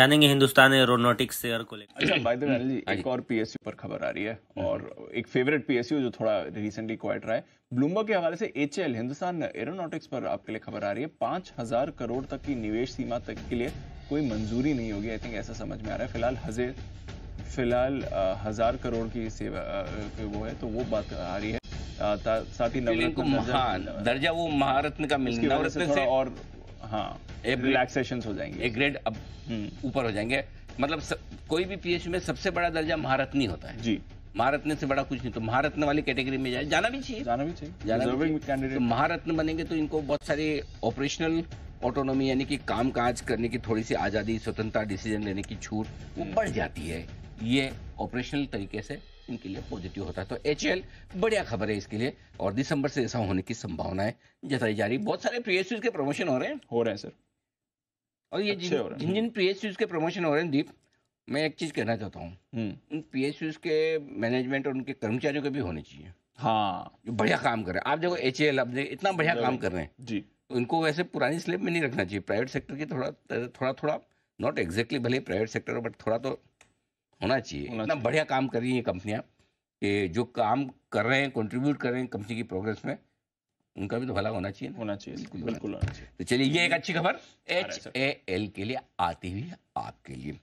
जानेंगे हिंदुस्तान एरोनोटिक्स से को लेकर अच्छा बाय द वे एक और पीएसयू पर खबर आ रही है और एक फेवरेट पीएसयू जो थोड़ा रिसेंटली क्वाइट रहा है ब्लूमबर्ग के हवाले से एच हिंदुस्तान एरोनोटिक्स पर आपके लिए खबर आ रही है पांच हजार करोड़ तक की निवेश सीमा तक के लिए कोई मंजूरी नहीं होगी आई थिंक ऐसा समझ में आ रहा है फिलहाल हजे फिलहाल हजार करोड़ की सेवा वो है तो वो बात आ रही है साथ ही नवरत्न दर्जा वो महारत्न का मिलना और रिलैक्सेशन हाँ, हो जाएंगे एक ग्रेड अब हम्म। ऊपर हो जाएंगे मतलब सब, कोई भी पीएच में सबसे बड़ा दर्जा महारत्नी होता है जी महारत्न से बड़ा कुछ नहीं तो महारत्न वाली कैटेगरी में जाए जाना भी चाहिए जाना भी चाहिए जाना भी चाहिए तो महारत्न बनेंगे तो इनको बहुत सारे ऑपरेशनल ऑटोनॉमी यानी कि काम काज करने की थोड़ी सी आज़ादी स्वतंत्रता डिसीजन लेने की छूट वो बढ़ जाती है ये ऑपरेशनल तरीके से इनके लिए पॉजिटिव होता है तो एच बढ़िया खबर है इसके लिए और दिसंबर से ऐसा होने की संभावना है जताई जा रही बहुत सारे प्रीवियस के प्रमोशन हो रहे हैं हो रहे हैं सर और ये जिन जिन, जिन पीएसयूज के प्रमोशन हो रहे हैं दीप मैं एक चीज कहना चाहता हूँ उन हम्म। पीएसयूज के मैनेजमेंट और उनके कर्मचारियों के भी होने चाहिए हाँ जो बढ़िया काम कर रहे हैं आप देखो एच आप देखो इतना बढ़िया काम कर रहे हैं जी उनको तो वैसे पुरानी स्लेब में नहीं रखना चाहिए प्राइवेट सेक्टर की थोड़ा थोड़ा थोड़ा नॉट एग्जैक्टली भले प्राइवेट सेक्टर बट थोड़ा तो होना चाहिए इतना बढ़िया काम कर रही हैं कंपनियाँ कि जो काम कर रहे हैं कंट्रीब्यूट कर रहे हैं कंपनी की प्रोग्रेस में उनका भी तो भला होना चाहिए होना चाहिए बिल्कुल बिल्कुल होना चाहिए तो चलिए ये एक अच्छी खबर एच ए एल के लिए आती हुई आपके लिए